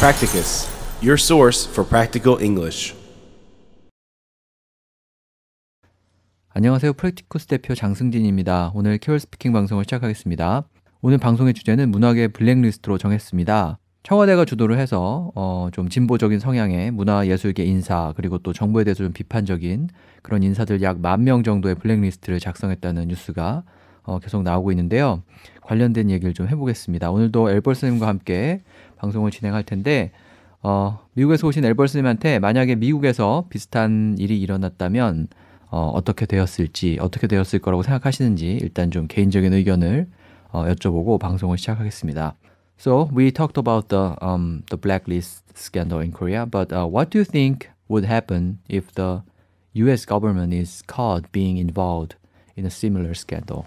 Practicus, your source for practical English. 안녕하세요. 프랙티쿠스 대표 장승진입니다. 오늘 캐롤 스피킹 방송을 시작하겠습니다. 오늘 방송의 주제는 문학의 블랙리스트로 정했습니다. 청와대가 주도를 해서 어, 좀 진보적인 성향의 문화예술계 인사 그리고 또 정부에 대해서 좀 비판적인 그런 인사들 약 만 명 정도의 블랙리스트를 작성했다는 뉴스가 어, 계속 나오고 있는데요. 관련된 얘기를 좀 해보겠습니다. 오늘도 엘벌 스님과 함께 방송을 진행할 텐데 어, 미국에서 오신 엘벌스님한테 만약에 미국에서 비슷한 일이 일어났다면 어, 어떻게 되었을지 어떻게 되었을 거라고 생각하시는지 일단 좀 개인적인 의견을 어, 여쭤보고 방송을 시작하겠습니다. So we talked about the um, the blacklist scandal in Korea, but uh, what do you think would happen if the U.S. government is caught being involved in a similar scandal?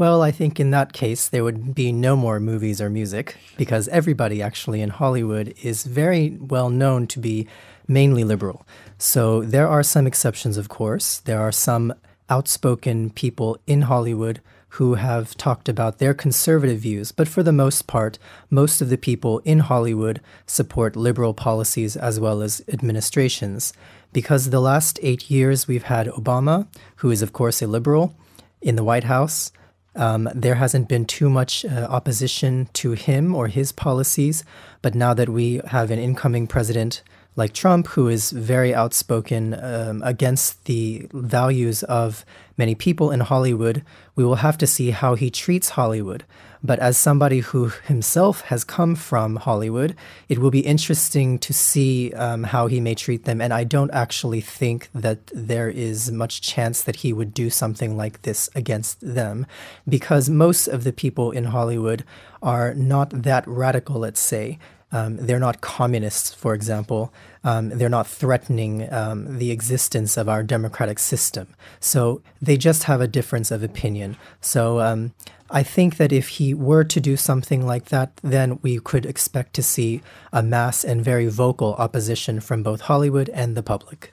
Well, I think in that case, there would be no more movies or music because everybody actually in Hollywood is very well known to be mainly liberal. So there are some exceptions, of course. There are some outspoken people in Hollywood who have talked about their conservative views, but for the most part, most of the people in Hollywood support liberal policies as well as administrations. Because the last eight years we've had Obama, who is, of course, a liberal, in the White House. Um, there hasn't been too much uh, opposition to him or his policies, but now that we have an incoming president like Trump, who is very outspoken um, against the values of many people in Hollywood, we will have to see how he treats Hollywood. But as somebody who himself has come from Hollywood, it will be interesting to see um, how he may treat them. And I don't actually think that there is much chance that he would do something like this against them, because most of the people in Hollywood are not that radical, let's say. Um, they're not communists, for example. Um, they're not threatening um, the existence of our democratic system. So they just have a difference of opinion. So um, I think that if he were to do something like that, then we could expect to see a mass and very vocal opposition from both Hollywood and the public.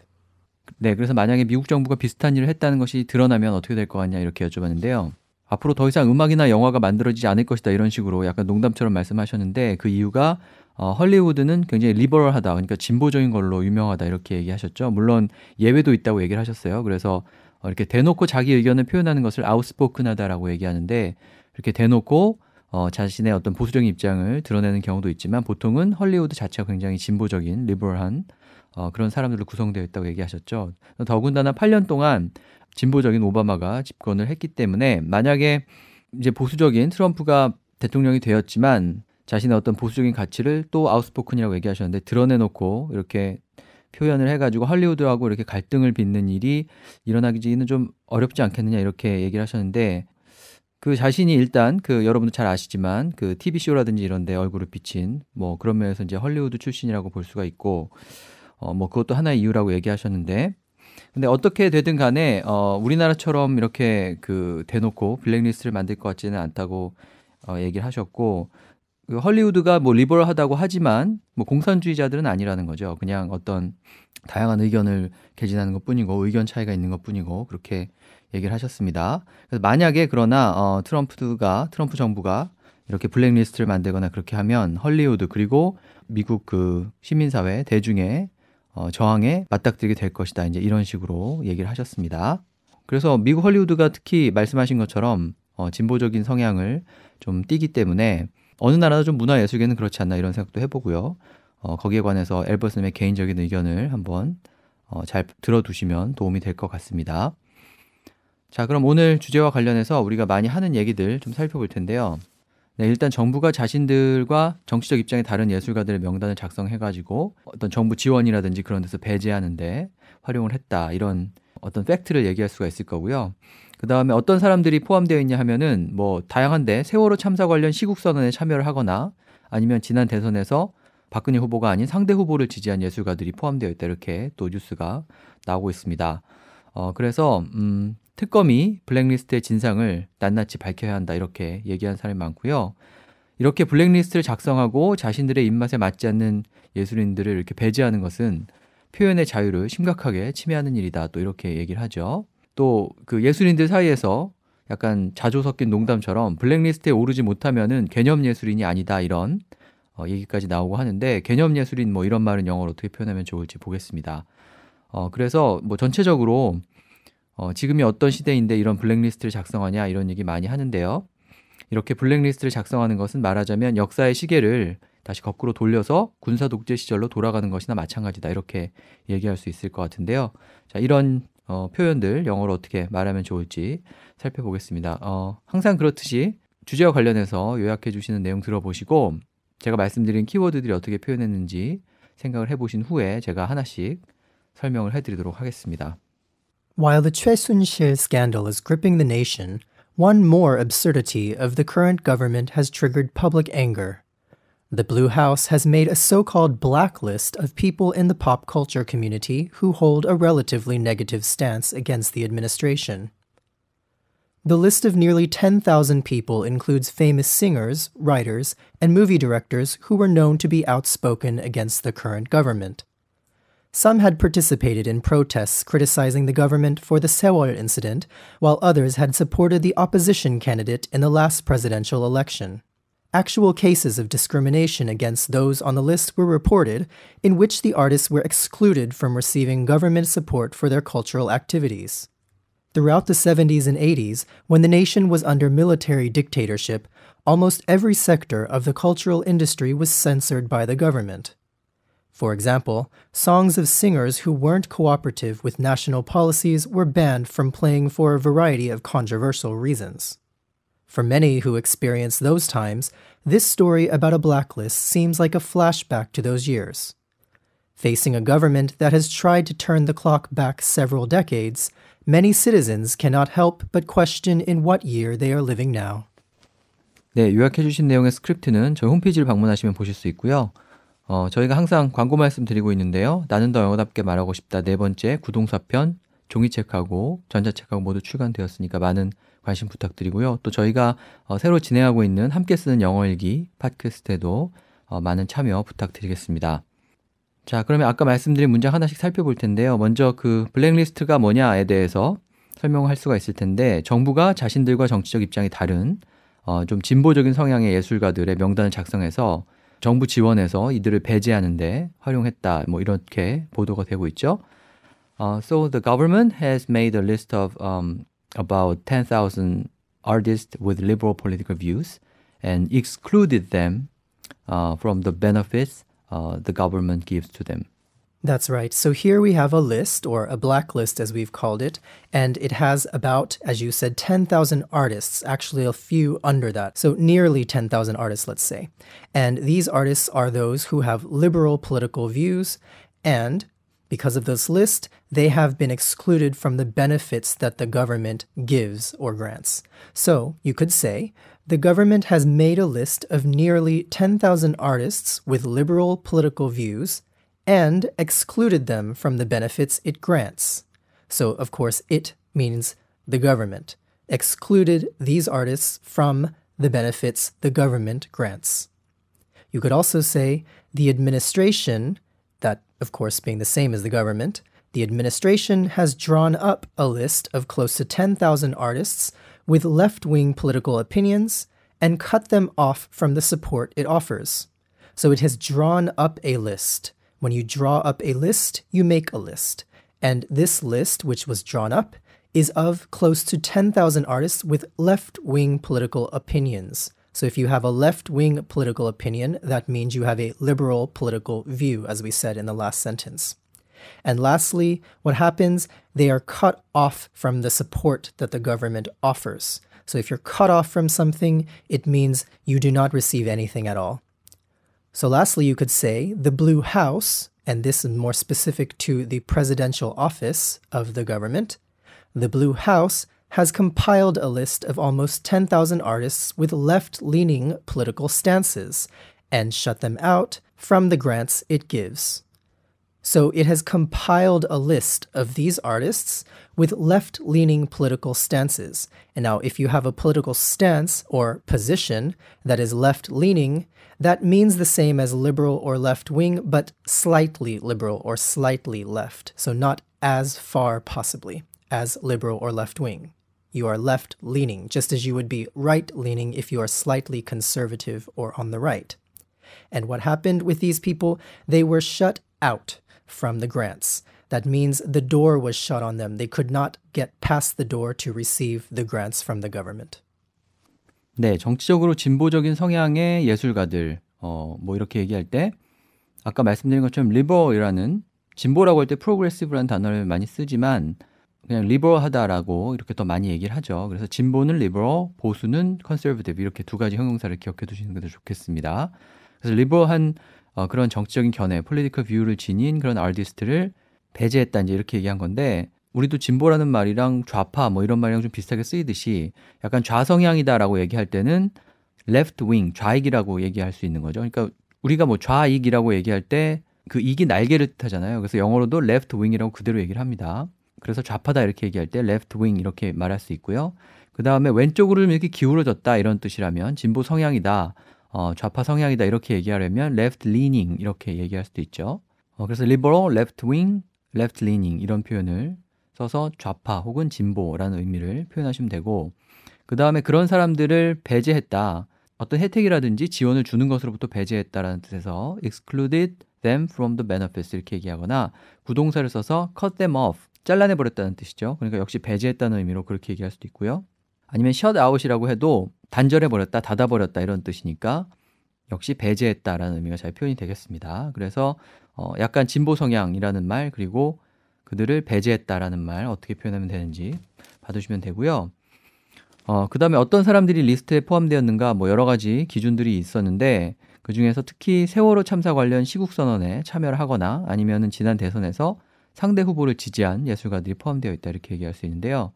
네, 그래서 만약에 미국 정부가 비슷한 일을 했다는 것이 드러나면 어떻게 될 것 같냐 이렇게 여쭤봤는데요. 앞으로 더 이상 음악이나 영화가 만들어지지 않을 것이다 이런 식으로 약간 농담처럼 말씀하셨는데 그 이유가 어, 헐리우드는 굉장히 리버럴하다 그러니까 진보적인 걸로 유명하다 이렇게 얘기하셨죠. 물론 예외도 있다고 얘기를 하셨어요. 그래서 어, 이렇게 대놓고 자기 의견을 표현하는 것을 아웃스포크나다라고 얘기하는데 이렇게 대놓고 어, 자신의 어떤 보수적인 입장을 드러내는 경우도 있지만 보통은 헐리우드 자체가 굉장히 진보적인 리버럴한 어, 그런 사람들로 구성되어 있다고 얘기하셨죠. 더군다나 8년 동안 진보적인 오바마가 집권을 했기 때문에 만약에 이제 보수적인 트럼프가 대통령이 되었지만 자신의 어떤 보수적인 가치를 또 아웃스포큰이라고 얘기하셨는데 드러내놓고 이렇게 표현을 해가지고 할리우드하고 이렇게 갈등을 빚는 일이 일어나기는 좀 어렵지 않겠느냐 이렇게 얘기를 하셨는데 그 자신이 일단 그 여러분도 잘 아시지만 그 TV 쇼라든지 이런데 얼굴을 비친 뭐 그런 면에서 이제 헐리우드 출신이라고 볼 수가 있고 어 뭐 그것도 하나의 이유라고 얘기하셨는데 근데 어떻게 되든 간에 어 우리나라처럼 이렇게 그 대놓고 블랙리스트를 만들 것 같지는 않다고 어 얘기를 하셨고 그 헐리우드가 뭐 리버럴하다고 하지만 뭐 공산주의자들은 아니라는 거죠. 그냥 어떤 다양한 의견을 개진하는 것 뿐이고 의견 차이가 있는 것 뿐이고 그렇게 얘기를 하셨습니다. 그래서 만약에 그러나 어, 트럼프가 트럼프 정부가 이렇게 블랙리스트를 만들거나 그렇게 하면 헐리우드 그리고 미국 그 시민사회 대중의 어, 저항에 맞닥뜨리게 될 것이다. 이제 이런 식으로 얘기를 하셨습니다. 그래서 미국 헐리우드가 특히 말씀하신 것처럼 어, 진보적인 성향을 좀띄기 때문에 어느 나라나 좀 문화예술계는 그렇지 않나 이런 생각도 해보고요. 어, 거기에 관해서 앨버스님의 개인적인 의견을 한번 어, 잘 들어두시면 도움이 될 것 같습니다. 자, 그럼 오늘 주제와 관련해서 우리가 많이 하는 얘기들 좀 살펴볼 텐데요. 네, 일단 정부가 자신들과 정치적 입장이 다른 예술가들의 명단을 작성해가지고 어떤 정부 지원이라든지 그런 데서 배제하는데 활용을 했다. 이런 어떤 팩트를 얘기할 수가 있을 거고요. 그 다음에 어떤 사람들이 포함되어 있냐 하면은 뭐 다양한데 세월호 참사 관련 시국선언에 참여를 하거나 아니면 지난 대선에서 박근혜 후보가 아닌 상대 후보를 지지한 예술가들이 포함되어 있다 이렇게 또 뉴스가 나오고 있습니다. 어, 그래서 음, 특검이 블랙리스트의 진상을 낱낱이 밝혀야 한다 이렇게 얘기한 사람이 많고요. 이렇게 블랙리스트를 작성하고 자신들의 입맛에 맞지 않는 예술인들을 이렇게 배제하는 것은 표현의 자유를 심각하게 침해하는 일이다 또 이렇게 얘기를 하죠. 또그 예술인들 사이에서 약간 자조 섞인 농담처럼 블랙리스트에 오르지 못하면은 개념 예술인이 아니다 이런 어, 얘기까지 나오고 하는데 개념 예술인 뭐 이런 말은 영어로 어떻게 표현하면 좋을지 보겠습니다. 어, 그래서 뭐 전체적으로 어, 지금이 어떤 시대인데 이런 블랙리스트를 작성하냐 이런 얘기 많이 하는데요. 이렇게 블랙리스트를 작성하는 것은 말하자면 역사의 시계를 다시 거꾸로 돌려서 군사 독재 시절로 돌아가는 것이나 마찬가지다 이렇게 얘기할 수 있을 것 같은데요. 자 이런 어, 표현들 영어로 어떻게 말하면 좋을지 살펴보겠습니다. 어, 항상 그렇듯이 주제와 관련해서 요약해 주시는 내용 들어보시고 제가 말씀드린 키워드들이 어떻게 표현했는지 생각을 해보신 후에 제가 하나씩 설명을 해드리도록 하겠습니다. While the 최순실 scandal is gripping the nation, one more absurdity of the current government has triggered public anger. The Blue House has made a so called blacklist of people in the pop culture community who hold a relatively negative stance against the administration. The list of nearly 10,000 people includes famous singers, writers, and movie directors who were known to be outspoken against the current government. Some had participated in protests criticizing the government for the Sewol incident, while others had supported the opposition candidate in the last presidential election actual cases of discrimination against those on the list were reported in which the artists were excluded from receiving government support for their cultural activities. Throughout the 70s and 80s, when the nation was under military dictatorship, almost every sector of the cultural industry was censored by the government. For example, songs of singers who weren't cooperative with national policies were banned from playing for a variety of controversial reasons. For many who experience those times, this story about a blacklist seems like a flashback to those years. Facing a government that has tried to turn the clock back several decades, many citizens cannot help but question in what year they are living now. 네, 요약해 주신 내용의 스크립트는 저희 홈페이지를 방문하시면 보실 수 있고요. 어, 저희가 항상 광고 말씀 드리고 있는데요. 나는 더 영어답게 말하고 싶다 네 번째 구동사편 종이책하고 전자책하고 모두 출간되었으니까 많은 관심 부탁드리고요. 또 저희가 어, 새로 진행하고 있는 함께 쓰는 영어일기 팟캐스트에도 어, 많은 참여 부탁드리겠습니다. 자, 그러면 아까 말씀드린 문장 하나씩 살펴볼 텐데요. 먼저 그 블랙리스트가 뭐냐에 대해서 설명할 수가 있을 텐데 정부가 자신들과 정치적 입장이 다른 어, 좀 진보적인 성향의 예술가들의 명단을 작성해서 정부 지원에서 이들을 배제하는데 활용했다. 뭐 이렇게 보도가 되고 있죠. Uh, so the government has made a list of um, about 10,000 artists with liberal political views and excluded them uh, from the benefits uh, the government gives to them. That's right. So here we have a list, or a blacklist as we've called it, and it has about, as you said, 10,000 artists, actually a few under that. So nearly 10,000 artists, let's say. And these artists are those who have liberal political views and because of this list, they have been excluded from the benefits that the government gives or grants. So, you could say, the government has made a list of nearly 10,000 artists with liberal political views and excluded them from the benefits it grants. So, of course, it means the government, excluded these artists from the benefits the government grants. You could also say the administration that, of course, being the same as the government, the administration has drawn up a list of close to 10,000 artists with left wing political opinions and cut them off from the support it offers. So it has drawn up a list. When you draw up a list, you make a list. And this list, which was drawn up, is of close to 10,000 artists with left wing political opinions. So if you have a left wing political opinion, that means you have a liberal political view, as we said in the last sentence. And lastly, what happens? They are cut off from the support that the government offers. So if you're cut off from something, it means you do not receive anything at all. So lastly, you could say the Blue House, and this is more specific to the presidential office of the government, the Blue House has compiled a list of almost 10,000 artists with left leaning political stances and shut them out from the grants it gives. So it has compiled a list of these artists with left leaning political stances. And now, if you have a political stance or position that is left leaning, that means the same as liberal or left wing, but slightly liberal or slightly left. So not as far, possibly, as liberal or left wing you are left leaning, just as you would be right leaning if you are slightly conservative or on the right. And what happened with these people? They were shut out from the grants. That means the door was shut on them. They could not get past the door to receive the grants from the government. 네, 정치적으로 진보적인 성향의 예술가들, 어, 뭐 이렇게 얘기할 때 아까 말씀드린 것처럼 리버라는 진보라고 할 때 프로그레시브라는 단어를 많이 쓰지만 그냥 리버하다라고 이렇게 또 많이 얘기를 하죠. 그래서 진보는 리버 보수는 컨 s e r v 이렇게 두 가지 형용사를 기억해 두시는 것도 좋겠습니다. 그래서 리버한 어, 그런 정치적인 견해, 폴리티컬 뷰를 지닌 그런 아티스트를 배제했다 이제 이렇게 얘기한 건데 우리도 진보라는 말이랑 좌파 뭐 이런 말이랑 좀 비슷하게 쓰이듯이 약간 좌성향이다라고 얘기할 때는 left wing 좌익이라고 얘기할 수 있는 거죠. 그러니까 우리가 뭐 좌익이라고 얘기할 때 그 익이 날개를 뜻하잖아요. 그래서 영어로도 left wing이라고 그대로 얘기를 합니다. 그래서 좌파다 이렇게 얘기할 때 left wing 이렇게 말할 수 있고요. 그 다음에 왼쪽으로 이렇게 기울어졌다 이런 뜻이라면 진보 성향이다, 어, 좌파 성향이다 이렇게 얘기하려면 left leaning 이렇게 얘기할 수도 있죠. 어, 그래서 liberal, left wing, left leaning 이런 표현을 써서 좌파 혹은 진보라는 의미를 표현하시면 되고 그 다음에 그런 사람들을 배제했다. 어떤 혜택이라든지 지원을 주는 것으로부터 배제했다라는 뜻에서 excluded them from the benefits 이렇게 얘기하거나 부동사를 써서 cut them off 잘라내버렸다는 뜻이죠. 그러니까 역시 배제했다는 의미로 그렇게 얘기할 수도 있고요. 아니면 셧아웃이라고 해도 단절해버렸다, 닫아버렸다 이런 뜻이니까 역시 배제했다라는 의미가 잘 표현이 되겠습니다. 그래서 어, 약간 진보 성향이라는 말 그리고 그들을 배제했다라는 말 어떻게 표현하면 되는지 봐두시면 되고요. 어, 그 다음에 어떤 사람들이 리스트에 포함되었는가 뭐 여러 가지 기준들이 있었는데 그 중에서 특히 세월호 참사 관련 시국선언에 참여를 하거나 아니면은 지난 대선에서 상대 후보를 지지한 예술가들이 포함되어 있다 이렇게 얘기할 수 있는데요.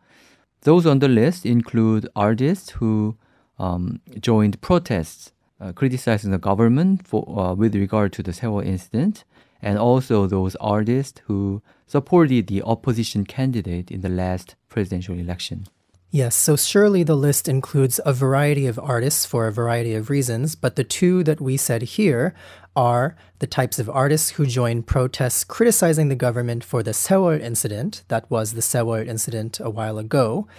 Those on the list include artists who um, joined protests uh, criticizing the government for, uh, with regard to the Sewol incident, and also those artists who supported the opposition candidate in the last presidential election. Yes, so surely the list includes a variety of artists for a variety of reasons, but the two that we said here are the types of artists who join protests criticizing the government for the Sewol incident, that was the Sewol incident a while ago,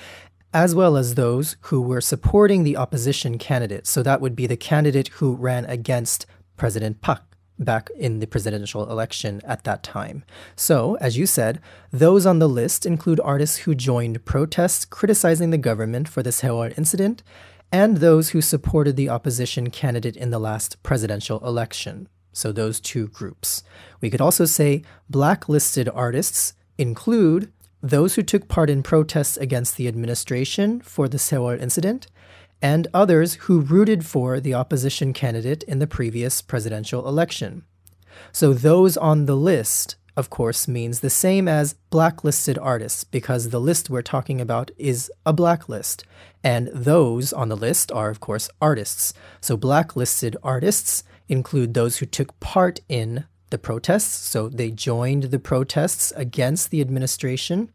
as well as those who were supporting the opposition candidate. So that would be the candidate who ran against President Park back in the presidential election at that time. So, as you said, those on the list include artists who joined protests criticizing the government for this Hewar incident and those who supported the opposition candidate in the last presidential election. So, those two groups. We could also say blacklisted artists include those who took part in protests against the administration for the Sewol incident and others who rooted for the opposition candidate in the previous presidential election. So those on the list, of course, means the same as blacklisted artists because the list we're talking about is a blacklist. And those on the list are, of course, artists. So blacklisted artists include those who took part in the protests, so they joined the protests against the administration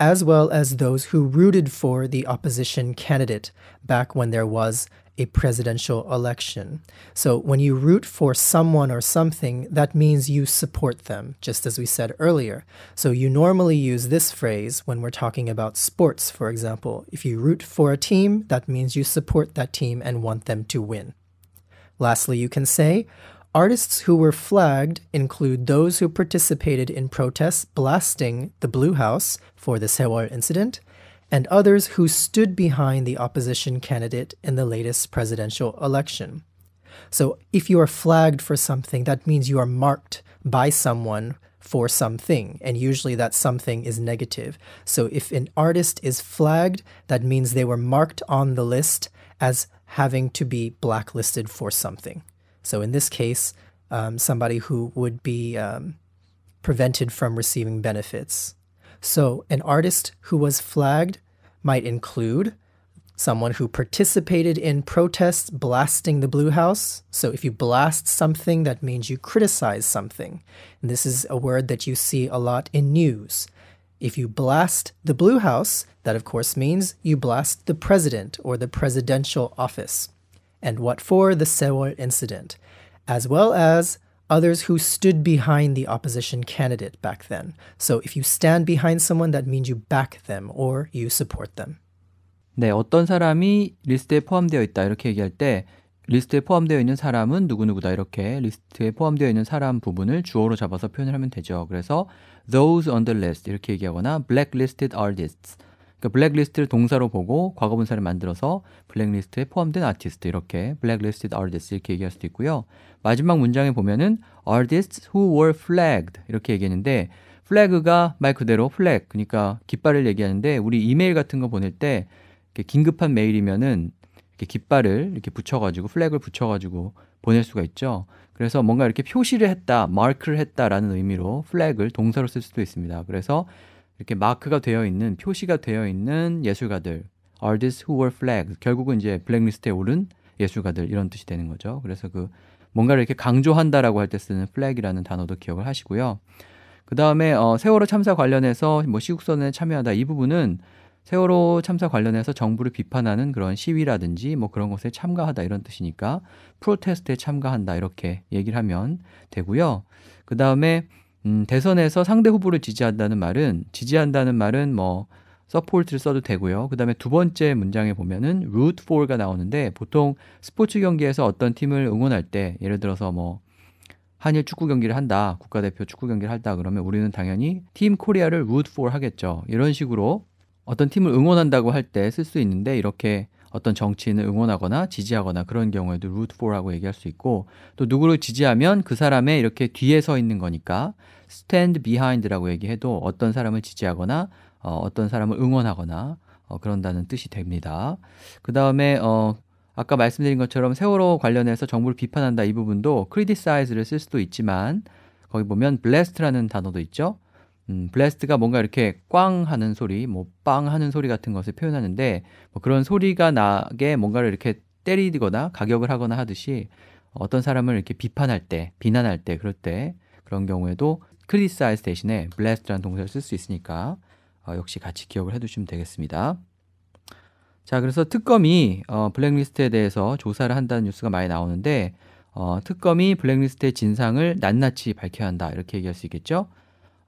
as well as those who rooted for the opposition candidate back when there was a presidential election. So when you root for someone or something, that means you support them, just as we said earlier. So you normally use this phrase when we're talking about sports, for example. If you root for a team, that means you support that team and want them to win. Lastly, you can say, Artists who were flagged include those who participated in protests blasting the Blue House for the Sewol incident, and others who stood behind the opposition candidate in the latest presidential election. So, if you are flagged for something, that means you are marked by someone for something, and usually that something is negative. So, if an artist is flagged, that means they were marked on the list as having to be blacklisted for something. So in this case, um, somebody who would be um, prevented from receiving benefits. So an artist who was flagged might include someone who participated in protests blasting the Blue House. So if you blast something, that means you criticize something. And this is a word that you see a lot in news. If you blast the Blue House, that of course means you blast the president or the presidential office and what for the Sewol incident, as well as others who stood behind the opposition candidate back then. So if you stand behind someone, that means you back them or you support them. 네, 어떤 사람이 리스트에 포함되어 있다 이렇게 얘기할 때 리스트에 포함되어 있는 사람은 누구누구다 이렇게 리스트에 포함되어 있는 사람 부분을 주어로 잡아서 표현을 하면 되죠. 그래서 those on the list 이렇게 얘기하거나 blacklisted artists 그러니까 블랙리스트를 동사로 보고 과거분사를 만들어서 블랙리스트에 포함된 아티스트 이렇게 블랙리스ted artists 이렇게 얘기할 수도 있고요. 마지막 문장에 보면은 artists who were flagged 이렇게 얘기했는데 flag가 말 그대로 flag 그러니까 깃발을 얘기하는데 우리 이메일 같은 거 보낼 때 긴급한 메일이면은 이렇게 깃발을 이렇게 붙여가지고 플래그를 붙여가지고 보낼 수가 있죠. 그래서 뭔가 이렇게 표시를 했다, 마크를 했다라는 의미로 플래그를 동사로 쓸 수도 있습니다. 그래서 이렇게 마크가 되어 있는 표시가 되어 있는 예술가들 artists who were flagged 결국은 이제 블랙리스트에 오른 예술가들 이런 뜻이 되는 거죠. 그래서 그 뭔가를 이렇게 강조한다라고 할 때 쓰는 flag이라는 단어도 기억을 하시고요. 그 다음에 어, 세월호 참사 관련해서 뭐 시국선에 참여하다 이 부분은 세월호 참사 관련해서 정부를 비판하는 그런 시위라든지 뭐 그런 것에 참가하다 이런 뜻이니까 프로테스트에 참가한다 이렇게 얘기를 하면 되고요. 그 다음에 음, 대선에서 상대 후보를 지지한다는 말은 지지한다는 말은 뭐 서포트를 써도 되고요. 그다음에 두 번째 문장에 보면은 root for가 나오는데 보통 스포츠 경기에서 어떤 팀을 응원할 때 예를 들어서 뭐 한일 축구 경기를 한다. 국가대표 축구 경기를 한다. 그러면 우리는 당연히 팀 코리아를 root for 하겠죠. 이런 식으로 어떤 팀을 응원한다고 할 때 쓸 수 있는데 이렇게 어떤 정치인을 응원하거나 지지하거나 그런 경우에도 root for라고 얘기할 수 있고 또 누구를 지지하면 그 사람의 이렇게 뒤에 서 있는 거니까 stand behind라고 얘기해도 어떤 사람을 지지하거나 어, 어떤 사람을 응원하거나 어, 그런다는 뜻이 됩니다. 그 다음에 어, 아까 말씀드린 것처럼 세월호 관련해서 정부를 비판한다 이 부분도 크리디사이즈를 쓸 수도 있지만 거기 보면 blessed라는 단어도 있죠. 음, 블래스트가 뭔가 이렇게 꽝 하는 소리, 뭐빵 하는 소리 같은 것을 표현하는데 뭐 그런 소리가 나게 뭔가를 이렇게 때리거나 가격을 하거나 하듯이 어떤 사람을 이렇게 비판할 때, 비난할 때 그럴 때 그런 경우에도 크리티사이즈 대신에 blast라는 동사를 쓸 수 있으니까 어, 역시 같이 기억을 해두시면 되겠습니다. 자, 그래서 특검이 어, 블랙리스트에 대해서 조사를 한다는 뉴스가 많이 나오는데 어, 특검이 블랙리스트의 진상을 낱낱이 밝혀야 한다 이렇게 얘기할 수 있겠죠.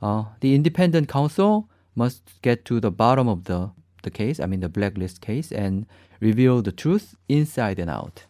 uh, the independent counsel must get to the bottom of the, the case, I mean, the blacklist case, and reveal the truth inside and out.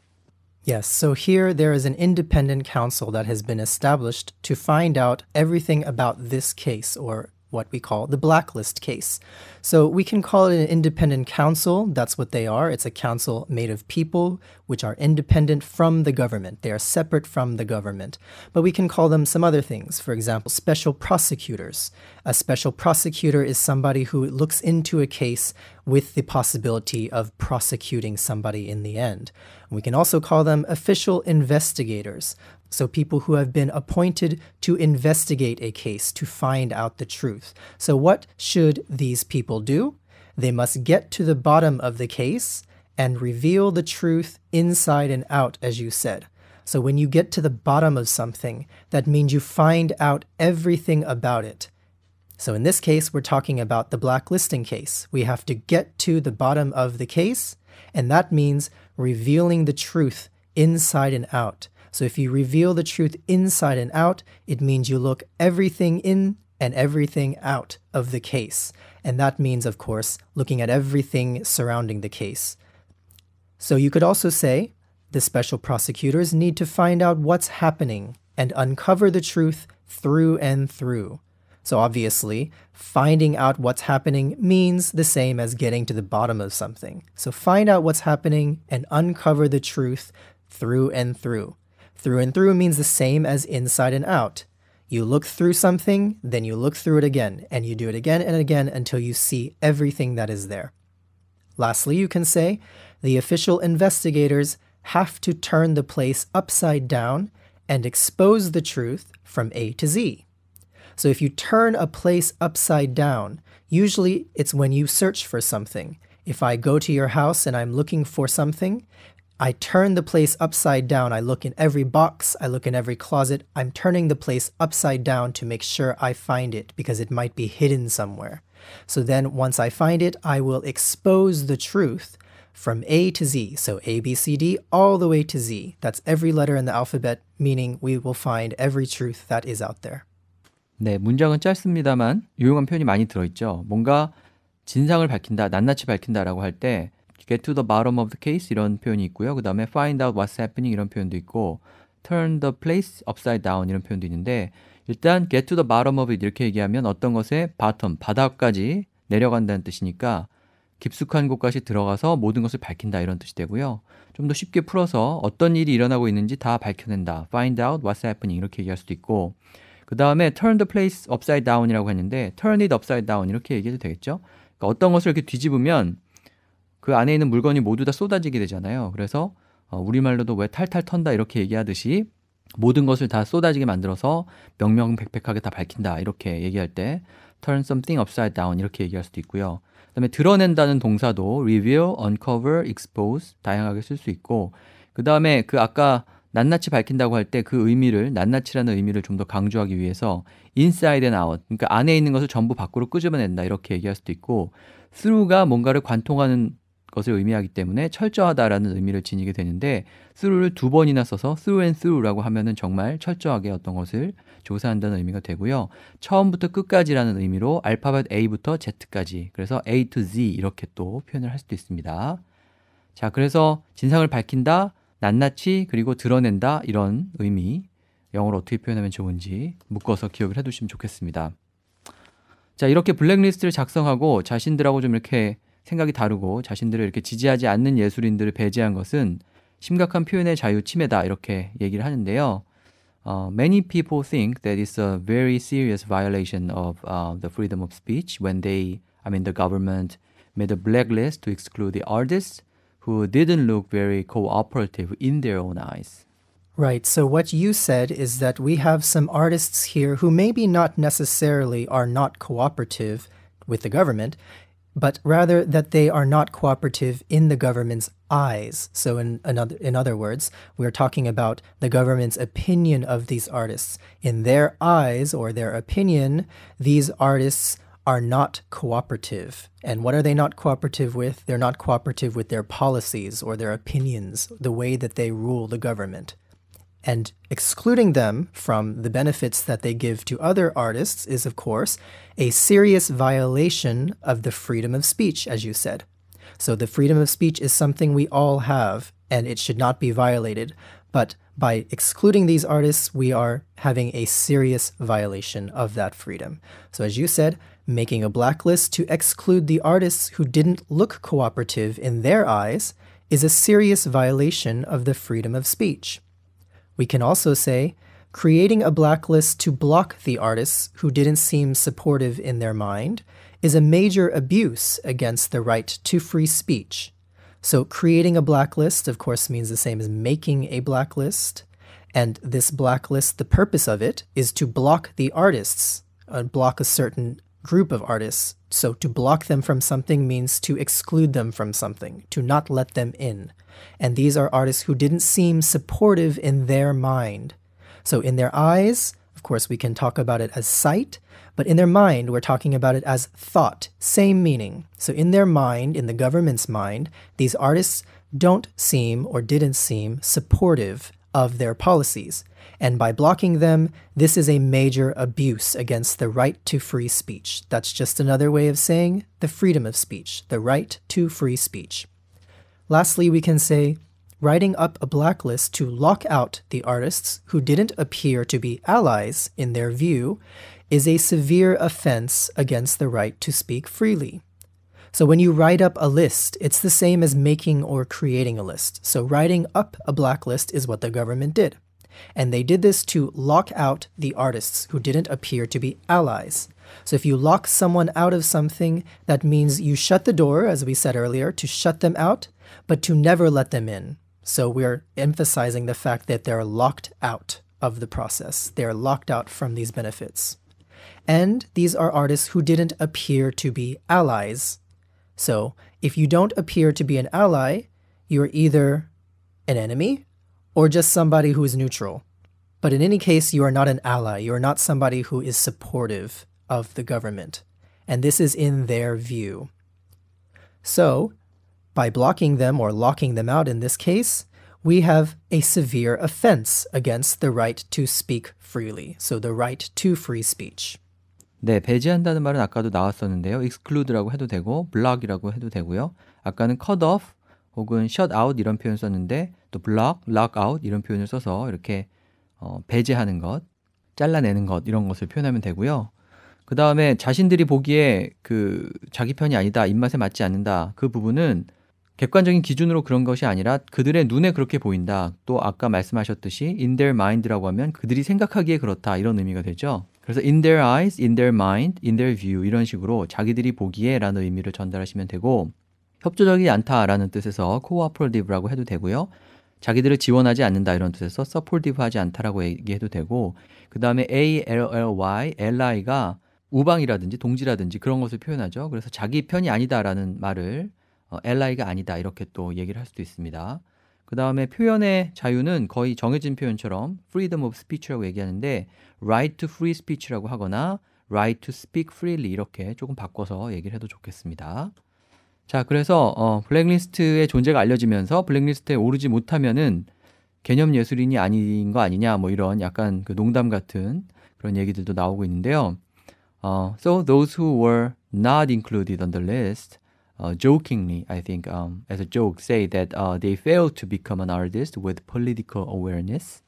Yes, so here there is an independent council that has been established to find out everything about this case or what we call the blacklist case. So we can call it an independent council. That's what they are. It's a council made of people which are independent from the government. They are separate from the government. But we can call them some other things. For example, special prosecutors. A special prosecutor is somebody who looks into a case with the possibility of prosecuting somebody in the end. We can also call them official investigators. So, people who have been appointed to investigate a case to find out the truth. So, what should these people do? They must get to the bottom of the case and reveal the truth inside and out, as you said. So, when you get to the bottom of something, that means you find out everything about it. So, in this case, we're talking about the blacklisting case. We have to get to the bottom of the case, and that means revealing the truth inside and out. So if you reveal the truth inside and out, it means you look everything in and everything out of the case. And that means, of course, looking at everything surrounding the case. So you could also say the special prosecutors need to find out what's happening and uncover the truth through and through. So obviously, finding out what's happening means the same as getting to the bottom of something. So find out what's happening and uncover the truth through and through. Through and through means the same as inside and out. You look through something, then you look through it again, and you do it again and again until you see everything that is there. Lastly, you can say, the official investigators have to turn the place upside down and expose the truth from A to Z. So if you turn a place upside down, usually it's when you search for something. If I go to your house and I'm looking for something, I turn the place upside down. I look in every box, I look in every closet. I'm turning the place upside down to make sure I find it because it might be hidden somewhere. So then, once I find it, I will expose the truth from A to Z. So A, B, C, D, all the way to Z. That's every letter in the alphabet, meaning we will find every truth that is out there. 네, 문장은 짧습니다만 유용한 표현이 많이 들어있죠. 뭔가 진상을 밝힌다, 낱낱이 밝힌다라고 할때 get to the bottom of the case 이런 표현이 있고요. 그 다음에 find out what's happening 이런 표현도 있고 turn the place upside down 이런 표현도 있는데 일단 get to the bottom of it 이렇게 얘기하면 어떤 것의 bottom, 바닥까지 내려간다는 뜻이니까 깊숙한 곳까지 들어가서 모든 것을 밝힌다 이런 뜻이 되고요. 좀 더 쉽게 풀어서 어떤 일이 일어나고 있는지 다 밝혀낸다. find out what's happening 이렇게 얘기할 수도 있고 그 다음에 turn the place upside down이라고 했는데 turn it upside down 이렇게 얘기해도 되겠죠? 그러니까 어떤 것을 이렇게 뒤집으면 그 안에 있는 물건이 모두 다 쏟아지게 되잖아요. 그래서 어, 우리말로도 왜 탈탈 턴다 이렇게 얘기하듯이 모든 것을 다 쏟아지게 만들어서 명명백백하게 다 밝힌다 이렇게 얘기할 때 turn something upside down 이렇게 얘기할 수도 있고요. 그다음에 드러낸다는 동사도 reveal, uncover, expose 다양하게 쓸 수 있고 그다음에 그 아까 낱낱이 밝힌다고 할 때 그 의미를 낱낱이라는 의미를 좀 더 강조하기 위해서 inside and out 그러니까 안에 있는 것을 전부 밖으로 끄집어낸다 이렇게 얘기할 수도 있고 through가 뭔가를 관통하는 것을 의미하기 때문에 철저하다라는 의미를 지니게 되는데 through를 두 번이나 써서 through and through라고 하면은 정말 철저하게 어떤 것을 조사한다는 의미가 되고요. 처음부터 끝까지라는 의미로 알파벳 A부터 Z까지 그래서 A to Z 이렇게 또 표현을 할 수도 있습니다. 자, 그래서 진상을 밝힌다, 낱낱이 그리고 드러낸다 이런 의미 영어로 어떻게 표현하면 좋은지 묶어서 기억을 해두시면 좋겠습니다. 자, 이렇게 블랙리스트를 작성하고 자신들하고 좀 이렇게 생각이 다르고 자신들을 이렇게 지지하지 않는 예술인들을 배제한 것은 심각한 표현의 자유 침해다 이렇게 얘기를 하는데요. Uh, many people think that it's a very serious violation of uh, the freedom of speech when they, I mean, the government made a blacklist to exclude the artists who didn't look very cooperative in their own eyes. Right, so what you said is that we have some artists here who maybe not necessarily are not cooperative with the government, but rather that they are not cooperative in the government's eyes. So, in, another, in other words, we're talking about the government's opinion of these artists. In their eyes or their opinion, these artists are not cooperative. And what are they not cooperative with? They're not cooperative with their policies or their opinions, the way that they rule the government. And excluding them from the benefits that they give to other artists is, of course, a serious violation of the freedom of speech, as you said. So the freedom of speech is something we all have, and it should not be violated. But by excluding these artists, we are having a serious violation of that freedom. So, as you said, making a blacklist to exclude the artists who didn't look cooperative in their eyes is a serious violation of the freedom of speech. We can also say creating a blacklist to block the artists who didn't seem supportive in their mind is a major abuse against the right to free speech. So, creating a blacklist, of course, means the same as making a blacklist. And this blacklist, the purpose of it is to block the artists, uh, block a certain group of artists, so to block them from something means to exclude them from something, to not let them in. And these are artists who didn't seem supportive in their mind. So in their eyes, of course, we can talk about it as sight, but in their mind, we're talking about it as thought, same meaning. So in their mind, in the government's mind, these artists don't seem or didn't seem supportive of their policies, and by blocking them, this is a major abuse against the right to free speech. That's just another way of saying the freedom of speech, the right to free speech. Lastly, we can say writing up a blacklist to lock out the artists who didn't appear to be allies in their view is a severe offense against the right to speak freely. So when you write up a list, it's the same as making or creating a list. So writing up a blacklist is what the government did. And they did this to lock out the artists who didn't appear to be allies. So if you lock someone out of something, that means you shut the door, as we said earlier, to shut them out, but to never let them in. So we're emphasizing the fact that they're locked out of the process. They're locked out from these benefits. And these are artists who didn't appear to be allies, so, if you don't appear to be an ally, you're either an enemy or just somebody who is neutral. But in any case, you are not an ally. You are not somebody who is supportive of the government. And this is in their view. So, by blocking them or locking them out in this case, we have a severe offense against the right to speak freely, so the right to free speech. 네, 배제한다는 말은 아까도 나왔었는데요. exclude라고 해도 되고 block이라고 해도 되고요. 아까는 cut off 혹은 shut out 이런 표현 썼는데 또 block, lock out 이런 표현을 써서 이렇게 어, 배제하는 것, 잘라내는 것 이런 것을 표현하면 되고요. 그 다음에 자신들이 보기에 그 자기 편이 아니다, 입맛에 맞지 않는다 그 부분은 객관적인 기준으로 그런 것이 아니라 그들의 눈에 그렇게 보인다. 또 아까 말씀하셨듯이 in their mind라고 하면 그들이 생각하기에 그렇다 이런 의미가 되죠. 그래서 in their eyes, in their mind, in their view 이런 식으로 자기들이 보기에라는 의미를 전달하시면 되고 협조적이지 않다라는 뜻에서 coaportive라고 해도 되고요. 자기들을 지원하지 않는다 이런 뜻에서 supportive하지 않다라고 얘기해도 되고 그 다음에 a l l y li가 우방이라든지 동지라든지 그런 것을 표현하죠. 그래서 자기 편이 아니다라는 말을 어, li가 아니다 이렇게 또 얘기를 할 수도 있습니다. 그 다음에 표현의 자유는 거의 정해진 표현처럼 freedom of speech라고 얘기하는데 right to free speech라고 하거나 right to speak freely 이렇게 조금 바꿔서 얘기를 해도 좋겠습니다. 자, 그래서 어, 블랙리스트의 존재가 알려지면서 블랙리스트에 오르지 못하면은 개념 예술인이 아닌 거 아니냐 뭐 이런 약간 그 농담 같은 그런 얘기들도 나오고 있는데요. 어, so those who were not included on the list uh, jokingly, I think, um, as a joke, say that uh, they failed to become an artist with political awareness.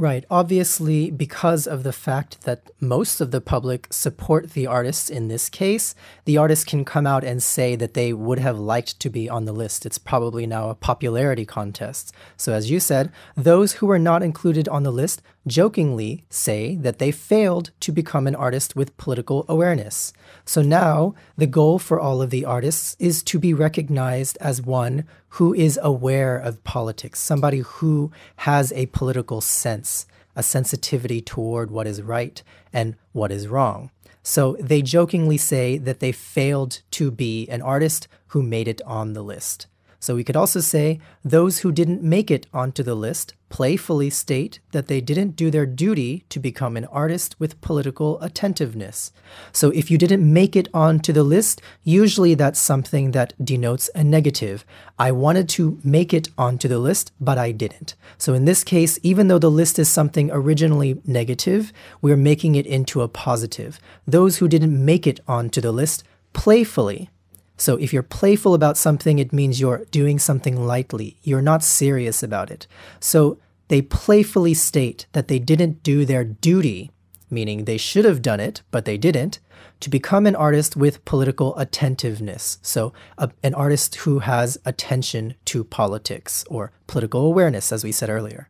Right. Obviously, because of the fact that most of the public support the artists in this case, the artists can come out and say that they would have liked to be on the list. It's probably now a popularity contest. So, as you said, those who were not included on the list jokingly say that they failed to become an artist with political awareness. So now the goal for all of the artists is to be recognized as one who is aware of politics, somebody who has a political sense, a sensitivity toward what is right and what is wrong. So they jokingly say that they failed to be an artist who made it on the list. So we could also say those who didn't make it onto the list playfully state that they didn't do their duty to become an artist with political attentiveness. So if you didn't make it onto the list, usually that's something that denotes a negative. I wanted to make it onto the list, but I didn't. So in this case, even though the list is something originally negative, we're making it into a positive. Those who didn't make it onto the list playfully so if you're playful about something, it means you're doing something lightly. You're not serious about it. So they playfully state that they didn't do their duty, meaning they should have done it, but they didn't, to become an artist with political attentiveness. So, a, an artist who has attention to politics or political awareness, as we said earlier.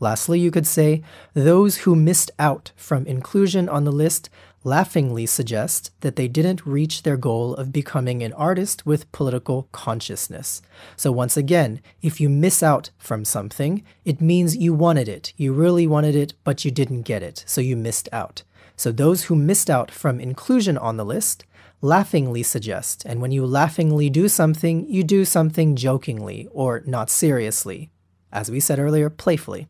Lastly, you could say those who missed out from inclusion on the list laughingly suggest that they didn't reach their goal of becoming an artist with political consciousness. So, once again, if you miss out from something, it means you wanted it. You really wanted it, but you didn't get it, so you missed out. So, those who missed out from inclusion on the list laughingly suggest, and when you laughingly do something, you do something jokingly or not seriously. As we said earlier, playfully.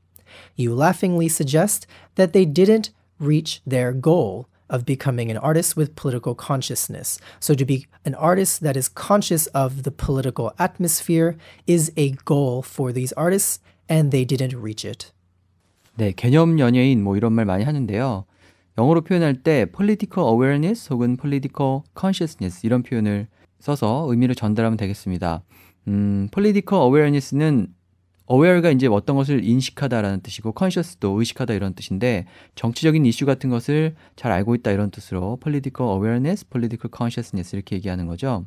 You laughingly suggest that they didn't reach their goal of becoming an artist with political consciousness. So, to be an artist that is conscious of the political atmosphere is a goal for these artists, and they didn't reach it. 네, 개념 연예인 뭐 이런 말 많이 하는데요. 영어로 표현할 때 political awareness 혹은 political consciousness 이런 표현을 써서 의미를 전달하면 되겠습니다. 음, political awareness는 aware가 이제 어떤 것을 인식하다라는 뜻이고 conscious도 의식하다 이런 뜻인데 정치적인 이슈 같은 것을 잘 알고 있다 이런 뜻으로 political awareness, political consciousness 이렇게 얘기하는 거죠.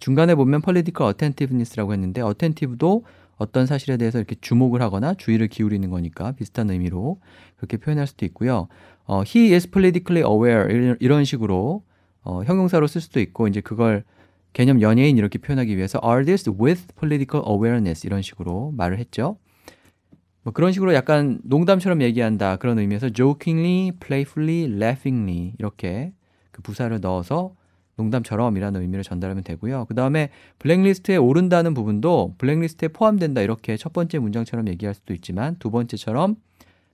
중간에 보면 political attentiveness라고 했는데 attentive도 어떤 사실에 대해서 이렇게 주목을 하거나 주의를 기울이는 거니까 비슷한 의미로 그렇게 표현할 수도 있고요. 어, he is politically aware 이런, 식으로 어, 형용사로 쓸 수도 있고 이제 그걸 개념 연예인 이렇게 표현하기 위해서 artist with political awareness 이런 식으로 말을 했죠. 뭐 그런 식으로 약간 농담처럼 얘기한다 그런 의미에서 jokingly, playfully, laughingly 이렇게 그 부사를 넣어서 농담처럼이라는 의미를 전달하면 되고요. 그 다음에 블랙리스트에 오른다는 부분도 블랙리스트에 포함된다 이렇게 첫 번째 문장처럼 얘기할 수도 있지만 두 번째처럼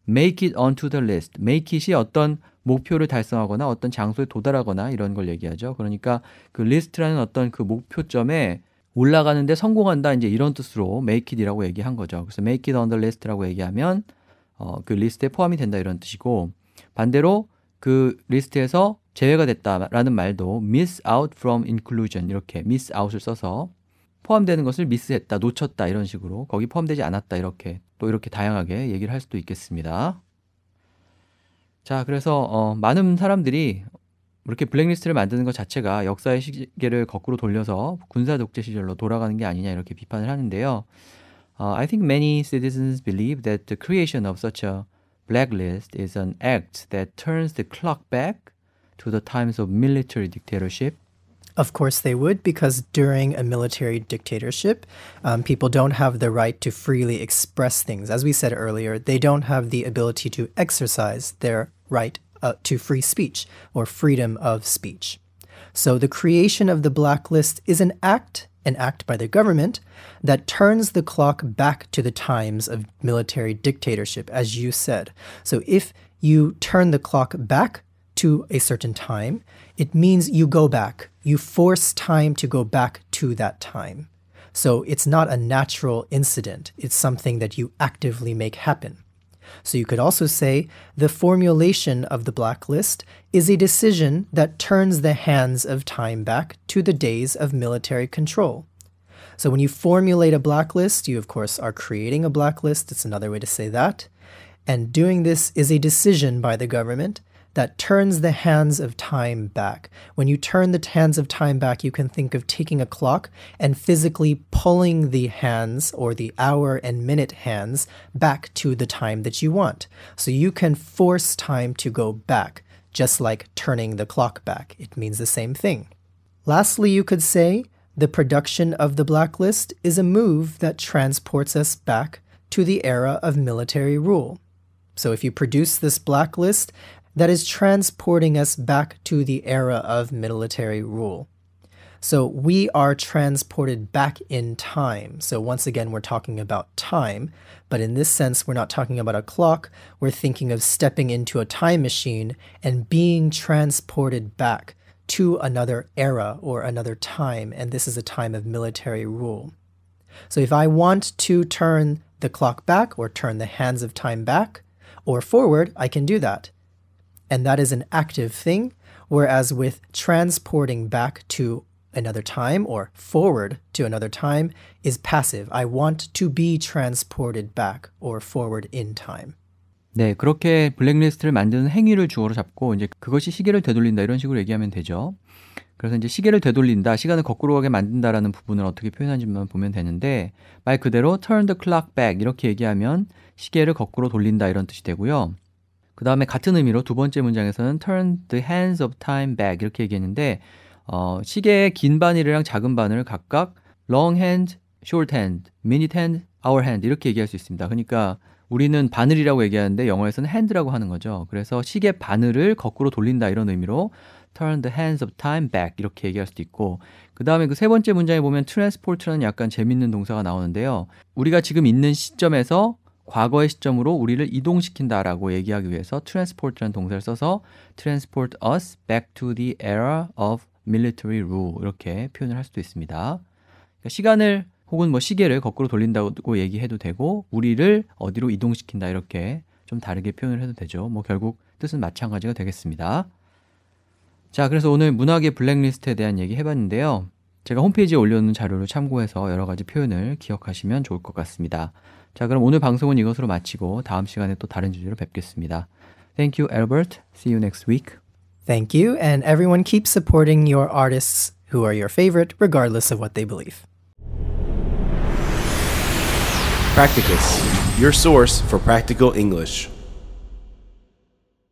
make it onto the list. make it이 어떤 목표를 달성하거나 어떤 장소에 도달하거나 이런 걸 얘기하죠. 그러니까 그 리스트라는 어떤 그 목표점에 올라가는데 성공한다 이제 이런 뜻으로 make it이라고 얘기한 거죠. 그래서 make it on the list라고 얘기하면 어, 그 리스트에 포함이 된다 이런 뜻이고 반대로 그 리스트에서 제외가 됐다라는 말도 miss out from inclusion 이렇게 miss out을 써서 포함되는 것을 미스했다, 놓쳤다 이런 식으로 거기 포함되지 않았다 이렇게 또 이렇게 다양하게 얘기를 할 수도 있겠습니다. 자, 그래서 어, 많은 사람들이 이렇게 블랙리스트를 만드는 것 자체가 역사의 시계를 거꾸로 돌려서 군사 독재 시절로 돌아가는 게 아니냐 이렇게 비판을 하는데요. Uh, I think many citizens believe that the creation of such a blacklist is an act that turns the clock back to the times of military dictatorship Of course, they would, because during a military dictatorship, um, people don't have the right to freely express things. As we said earlier, they don't have the ability to exercise their right uh, to free speech or freedom of speech. So, the creation of the blacklist is an act, an act by the government, that turns the clock back to the times of military dictatorship, as you said. So, if you turn the clock back to a certain time, it means you go back. You force time to go back to that time. So it's not a natural incident, it's something that you actively make happen. So you could also say the formulation of the blacklist is a decision that turns the hands of time back to the days of military control. So when you formulate a blacklist, you of course are creating a blacklist, it's another way to say that. And doing this is a decision by the government that turns the hands of time back. When you turn the hands of time back, you can think of taking a clock and physically pulling the hands or the hour and minute hands back to the time that you want. So you can force time to go back, just like turning the clock back. It means the same thing. Lastly, you could say the production of the blacklist is a move that transports us back to the era of military rule. So if you produce this blacklist, that is transporting us back to the era of military rule. So we are transported back in time. So once again, we're talking about time, but in this sense, we're not talking about a clock. We're thinking of stepping into a time machine and being transported back to another era or another time, and this is a time of military rule. So if I want to turn the clock back or turn the hands of time back or forward, I can do that. and that is an active thing. Whereas with transporting back to another time or forward to another time is passive. I want to be transported back or forward in time. 네, 그렇게 블랙리스트를 만드는 행위를 주어로 잡고 이제 그것이 시계를 되돌린다 이런 식으로 얘기하면 되죠. 그래서 이제 시계를 되돌린다, 시간을 거꾸로 가게 만든다라는 부분을 어떻게 표현하는지만 보면 되는데 말 그대로 turn the clock back 이렇게 얘기하면 시계를 거꾸로 돌린다 이런 뜻이 되고요. 그 다음에 같은 의미로 두 번째 문장에서는 turn the hands of time back 이렇게 얘기했는데 어, 시계의 긴 바늘이랑 작은 바늘 각각 long hand, short hand, minute hand, hour hand 이렇게 얘기할 수 있습니다. 그러니까 우리는 바늘이라고 얘기하는데 영어에서는 hand라고 하는 거죠. 그래서 시계 바늘을 거꾸로 돌린다 이런 의미로 turn the hands of time back 이렇게 얘기할 수도 있고 그 다음에 그 세 번째 문장에 보면 transport라는 약간 재밌는 동사가 나오는데요. 우리가 지금 있는 시점에서 과거의 시점으로 우리를 이동시킨다라고 얘기하기 위해서 transport라는 동사를 써서 transport us back to the era of military rule 이렇게 표현을 할 수도 있습니다. 그러니까 시간을 혹은 뭐 시계를 거꾸로 돌린다고 얘기해도 되고 우리를 어디로 이동시킨다 이렇게 좀 다르게 표현을 해도 되죠. 뭐 결국 뜻은 마찬가지가 되겠습니다. 자, 그래서 오늘 문학의 블랙리스트에 대한 얘기 해봤는데요. 제가 홈페이지에 올려놓은 자료를 참고해서 여러 가지 표현을 기억하시면 좋을 것 같습니다. 자, 그럼 오늘 방송은 이것으로 마치고 다음 시간에 또 다른 주제로 뵙겠습니다. Thank you, Albert. See you next week. Thank you, and everyone keep supporting your artists who are your favorite, regardless of what they believe. Practicus, your source for practical English.